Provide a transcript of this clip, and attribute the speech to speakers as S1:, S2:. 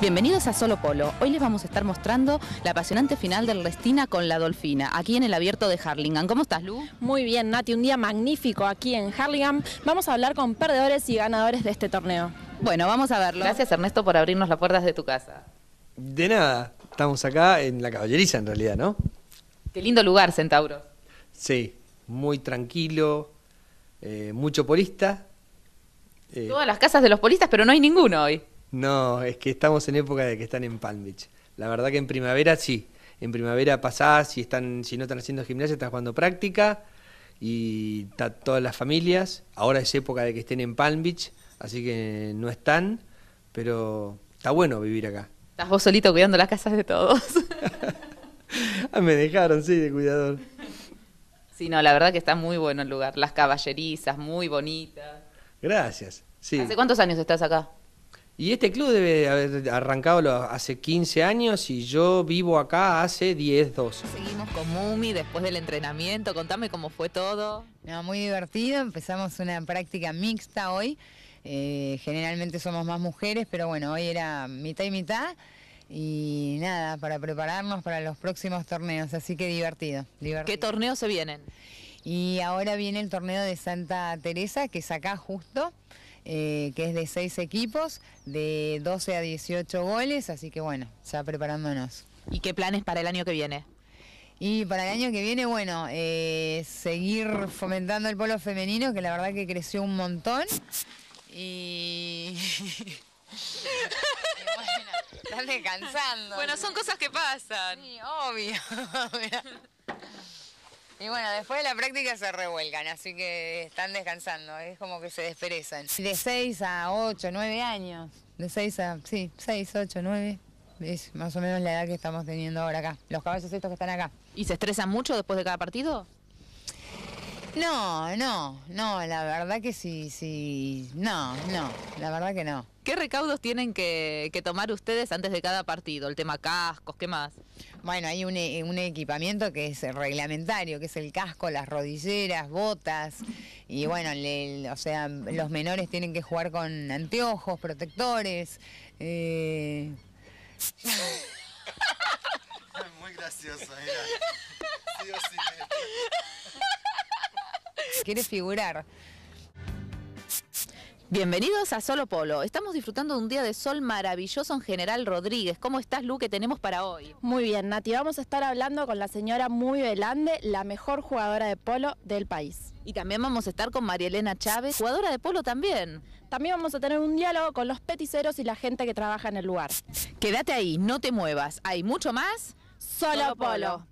S1: Bienvenidos a Solo Polo. Hoy les vamos a estar mostrando la apasionante final del Restina con la Dolfina, aquí en el abierto de Harlingham. ¿Cómo estás, Lu? Muy bien, Nati. Un día magnífico aquí en Harlingham. Vamos a hablar con perdedores y ganadores de este torneo. Bueno, vamos a verlo. Gracias, Ernesto, por abrirnos las puertas de tu casa.
S2: De nada. Estamos acá en la caballeriza, en realidad, ¿no? Qué lindo lugar, Centauro. Sí, muy tranquilo, eh, mucho polista eh, todas
S1: las casas de los polistas,
S2: pero no hay ninguno hoy. No, es que estamos en época de que están en Palm Beach. La verdad que en primavera sí. En primavera pasás, si, están, si no están haciendo gimnasia, están jugando práctica y todas las familias. Ahora es época de que estén en Palm Beach, así que no están, pero está bueno vivir acá.
S1: Estás vos solito cuidando las casas de todos.
S2: Ah, me dejaron, sí, de cuidador.
S1: Sí, no, la verdad que está muy bueno el lugar. Las caballerizas, muy bonitas.
S2: Gracias. ¿Hace cuántos años estás acá? Y este club debe haber arrancado hace 15 años y yo vivo acá hace 10, 12. Seguimos
S1: con Mumi después del entrenamiento. Contame cómo fue todo.
S3: muy divertido. Empezamos una práctica mixta hoy. Eh, generalmente somos más mujeres, pero bueno, hoy era mitad y mitad. Y nada, para prepararnos para los próximos torneos. Así que divertido.
S1: ¿Qué torneos se vienen?
S3: Y ahora viene el torneo de Santa Teresa, que es acá justo, eh, que es de seis equipos, de 12 a 18 goles, así que bueno, ya preparándonos.
S1: ¿Y qué planes para el año que viene?
S3: Y para el año que viene, bueno, eh, seguir fomentando el polo femenino, que la verdad que creció un montón. Y...
S1: bueno, descansando. Bueno, son cosas que pasan.
S3: Sí, obvio. Y bueno, después de la práctica se revuelcan, así que están descansando, es como que se desperezan. De 6 a 8, 9 años. De 6 a, sí, 6, 8, 9. Es más o menos la edad que estamos teniendo
S1: ahora acá. Los caballos estos que están acá. ¿Y se estresan mucho después de cada partido?
S3: No, no, no, la verdad que sí, sí, no, no, la verdad que no.
S1: ¿Qué recaudos tienen que, tomar ustedes antes de cada partido? El tema cascos, ¿qué más?
S3: Bueno, hay un, e, equipamiento que es reglamentario, que es el casco, las rodilleras, botas, y bueno, o sea, los menores tienen que jugar con anteojos, protectores. Eh... Muy gracioso,
S1: quiere figurar. Bienvenidos a Solo Polo. Estamos disfrutando de un día de sol maravilloso en General Rodríguez. ¿Cómo estás, Lu, que tenemos para hoy? Muy bien, Nati. Vamos a estar hablando con la señora Muy Velande, la mejor jugadora de polo del país. Y también vamos a estar con María Elena Chávez, jugadora de polo también. También vamos a tener un diálogo con los peticeros y la gente que trabaja en el lugar. Quédate ahí, no te muevas. Hay mucho más. Solo, polo.